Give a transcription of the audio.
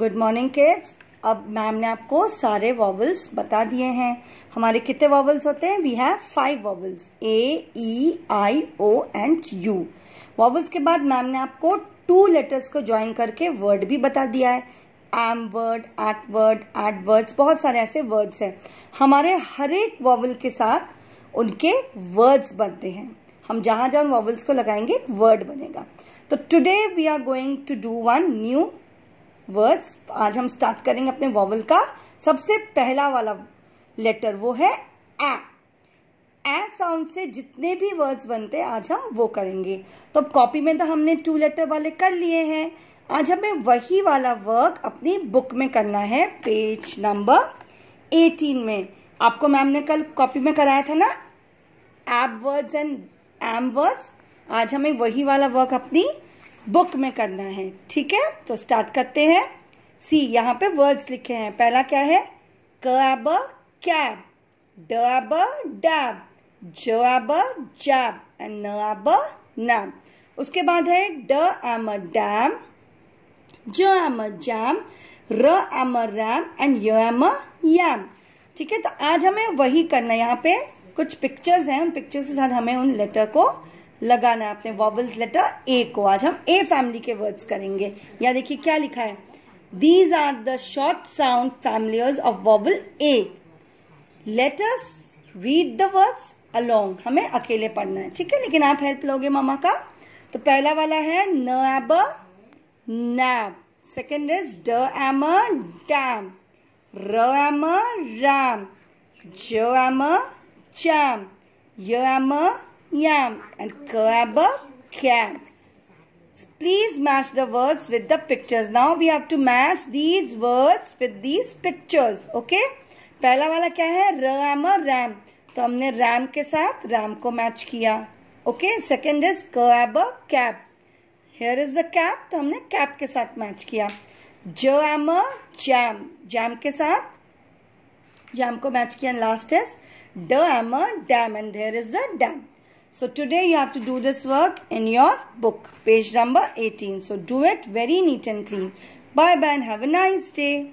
Good morning kids अब ma'am ने आपको सारे वॉवल्स बता दिए हैं हमारे कितने वॉवल्स होते हैं we have five vowels A E I O and U vowels के बाद मैम ने आपको टू लेटर्स को ज्वाइन करके वर्ड भी बता दिया है am word at word at words बहुत सारे ऐसे वर्ड्स हैं हमारे हर एक वॉवल के साथ उनके वर्ड्स बनते हैं हम जहाँ जहाँ वॉवल्स को लगाएंगे वर्ड बनेगा तो today we are going to do one new words आज हम स्टार्ट करेंगे अपने वॉवल का सबसे पहला वाला लेटर वो है ए ए साउंड से जितने भी वर्ड्स बनते हैं आज हम वो करेंगे तो कॉपी में तो हमने टू लेटर वाले कर लिए हैं आज हमें वही वाला वर्क अपनी बुक में करना है पेज नंबर एटीन में आपको मैम ने कल कॉपी में कराया था ना एब वर्ड्स एंड एम वर्ड्स आज हमें वही वाला वर्क अपनी बुक में करना है ठीक है तो स्टार्ट करते हैं सी यहाँ पे वर्ड्स लिखे हैं पहला क्या है अब कैब अब डैब अब जैब एंड अब नैब उसके बाद है d am dam j am jam r am ram and y am yam ठीक है तो आज हमें वही करना है यहाँ पे कुछ पिक्चर्स हैं उन पिक्चर्स के साथ हमें उन लेटर को लगाना है अपने वॉबल्स लेटर ए को आज हम ए फैमिली के वर्ड्स करेंगे या देखिए क्या लिखा है these are the short sound families of vowel a letters read the words along हमें अकेले पढ़ना है ठीक है लेकिन आप हेल्प लोगे मामा का तो पहला वाला है न ab nab second is d am dam r am ram j am jam y am yam and crabber cat. Please match the words with the pictures. Now we have to match these words with these pictures. Okay? पहला वाला क्या है Ram RAM तो हमने RAM के साथ RAM को match किया okay second is cab cap here is the cap तो हमने कैप के साथ मैच किया जो एम जैम जैम के साथ जैम को मैच किया last is d am dam and here is the dam So today you have to do this work in your book, page number 18. So do it very neat and clean. Bye bye and have a nice day.